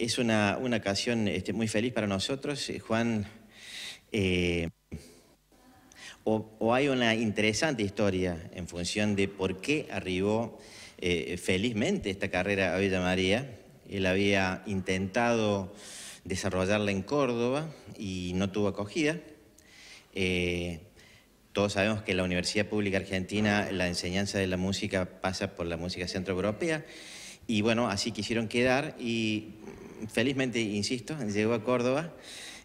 es una, ocasión este, muy feliz para nosotros. Eh, Juan, eh, o, hay una interesante historia en función de por qué arribó eh, felizmente esta carrera a Villa María. Él había intentado desarrollarla en Córdoba y no tuvo acogida. todos sabemos que la Universidad Pública Argentina la enseñanza de la música pasa por la música centroeuropea y bueno, así quisieron quedar y felizmente, insisto, llegó a Córdoba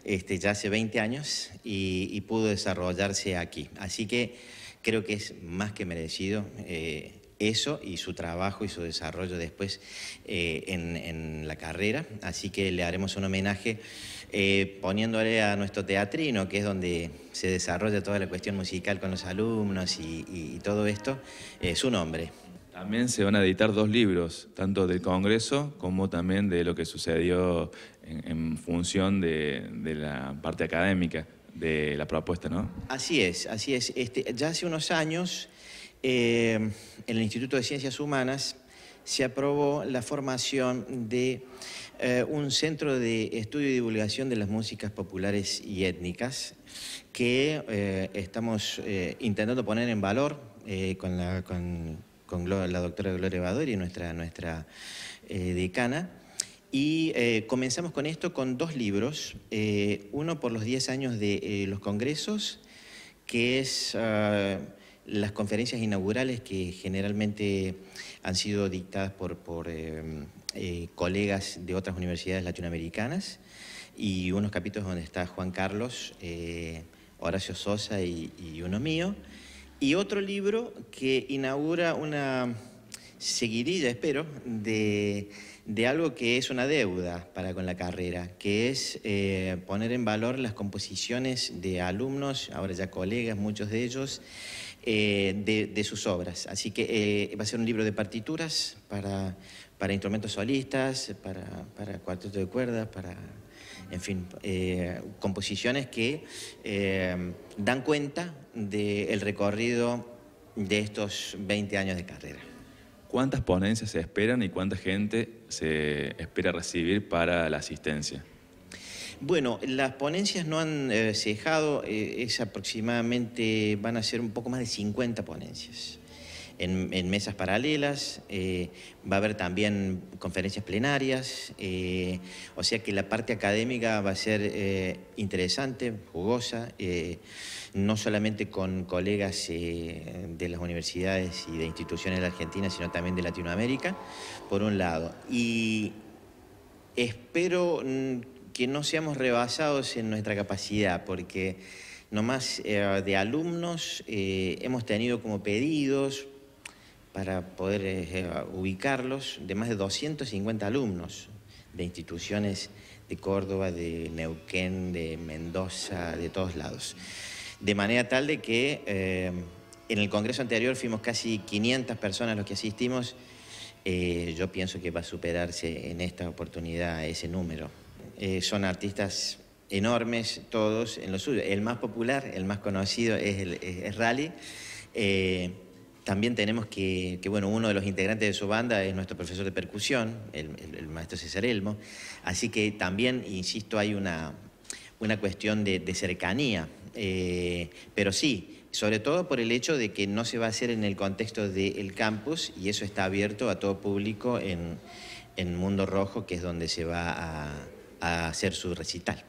este, ya hace 20 años y, pudo desarrollarse aquí. Así que creo que es más que merecido eh, eso y su trabajo y su desarrollo después eh, en, la carrera. Así que le haremos un homenaje eh, poniéndole a nuestro teatrino, que es donde se desarrolla toda la cuestión musical con los alumnos y todo esto, su nombre. También se van a editar dos libros, tanto del Congreso como también de lo que sucedió en, función de, la parte académica de la propuesta, ¿no? Así es, así es. Este, ya hace unos años, eh, en el Instituto de Ciencias Humanas se aprobó la formación de eh, un centro de estudio y divulgación de las músicas populares y étnicas que eh, estamos intentando poner en valor con, la, con la doctora Gloria Badori, nuestra, nuestra eh, decana. Y eh, comenzamos con esto con dos libros, eh, uno por los 10 años de los congresos, que es ah, las conferencias inaugurales que generalmente han sido dictadas por, colegas de otras universidades latinoamericanas, y unos capítulos donde está Juan Carlos, Horacio Sosa y uno mío. Y otro libro que inaugura una seguidilla, espero, de, algo que es una deuda para con la carrera, que es eh, poner en valor las composiciones de alumnos, ahora ya colegas, muchos de ellos, eh, de, de, sus obras. Así que eh, va a ser un libro de partituras para, para instrumentos solistas, para, para cuarteto de cuerdas, para en fin, eh, composiciones que eh, dan cuenta del recorrido de estos 20 años de carrera. ¿Cuántas ponencias se esperan y cuánta gente se espera recibir para la asistencia? Bueno, las ponencias no han eh, cejado, es aproximadamente, van a ser un poco más de 50 ponencias en, mesas paralelas, eh, va a haber también conferencias plenarias, eh, o sea que la parte académica va a ser eh, interesante, jugosa, no solamente con colegas de las universidades y de instituciones de Argentina, sino también de Latinoamérica, por un lado. Y espero mm, que no seamos rebasados en nuestra capacidad, porque nomás de alumnos hemos tenido como pedidos para poder eh, eh, ubicarlos, de más de 250 alumnos de instituciones de Córdoba, de Neuquén, de Mendoza, de todos lados. De manera tal de que eh, en el Congreso anterior fuimos casi 500 personas los que asistimos. yo pienso que va a superarse en esta oportunidad ese número. son artistas enormes todos en lo suyo. El más popular, el más conocido es, el, es Rally. También tenemos que, bueno, uno de los integrantes de su banda es nuestro profesor de percusión, el, maestro César Elmo. Así que también, insisto, hay una, cuestión de, cercanía. Eh, pero sí, sobre todo por el hecho de que no se va a hacer en el contexto del campus y eso está abierto a todo público en, Mundo Rojo, que es donde se va a, a hacer su recital.